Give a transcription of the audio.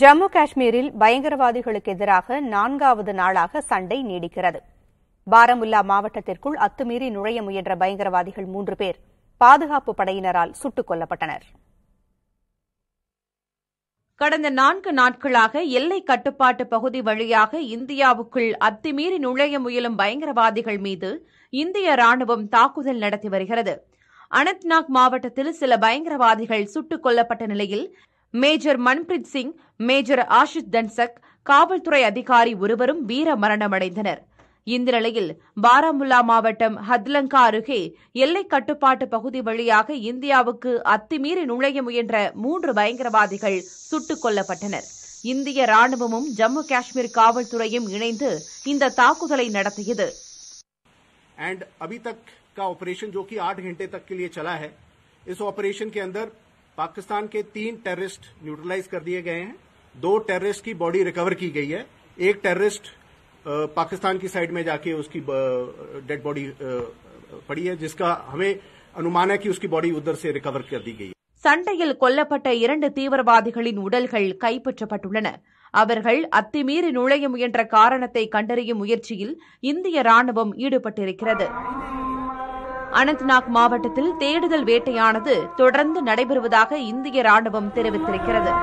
ஜம்மு காஷ்மீரில் பயங்கரவாதிகளுக்கு எதிராக நான்காவது நாளாக சண்டை நீடிக்கிறது பாரமுல்லா மாவட்டத்திற்குள் அத்துமீறி நுழைய முயன்ற பயங்கரவாதிகள் மூன்று பேர் பாதுகாப்பு படையினரால் சுட்டுக் கொல்லப்பட்டனர் கடந்த நான்கு நாட்களாக எல்லை கட்டுப்பாட்டு பகுதி வழியாக இந்தியாவுக்குள் அத்துமீறி நுழைய முயலும் பயங்கரவாதிகள் மீது இந்திய ராணுவம் தாக்குதல் நடத்தி வருகிறது அனந்த்நாக் மாவட்டத்தில் சில பயங்கரவாதிகள் சுட்டுக் கொல்லப்பட்ட நிலையில் மேஜர் மன்பிரீத் சிங் மேஜர் ஆஷிஷ் தன்சக் காவல்துறை அதிகாரி ஒருவரும் வீர மரணமடைந்தனர் இந்த நிலையில் பாராமுல்லா மாவட்டம் ஹத்லங்கா அருகே எல்லை கட்டுப்பாட்டு பகுதி வழியாக இந்தியாவுக்கு அத்துமீறி நுழைய முயன்ற மூன்று பயங்கரவாதிகள் சுட்டுக் கொல்லப்பட்டனர் இந்திய ராணுவமும் ஜம்மு காஷ்மீர் காவல்துறையும் இணைந்து இந்த தாக்குதலை நடத்தியது ऑपरेशन जो कि आठ घंटे तक के लिए चला है इस ऑपरेशन के अंदर पाकिस्तान के तीन टेररिस्ट न्यूट्रलाइज कर दिए गए हैं दो टेररिस्ट की बॉडी रिकवर की गई है एक टेररिस्ट पाकिस्तान की साइड में जाके उसकी डेड बॉडी पड़ी है जिसका हमें अनुमान है कि उसकी बॉडी उधर से रिकवर कर दी गई சண்டையில் கொல்லப்பட்ட இரண்டு தீவிரவாதிகளின் உடல்கள் கைப்பற்றப்பட்டுள்ளன அவர்கள் அத்துமீறி நுழைய முயன்ற காரணத்தை கண்டறியும் முயற்சியில் இந்திய ராணுவம் ஈடுபட்டிருக்கிறது அனந்த்நாக் மாவட்டத்தில் தேடுதல் வேட்டையானது தொடர்ந்து நடைபெறுவதாக இந்திய ராணுவம் தெரிவித்திருக்கிறது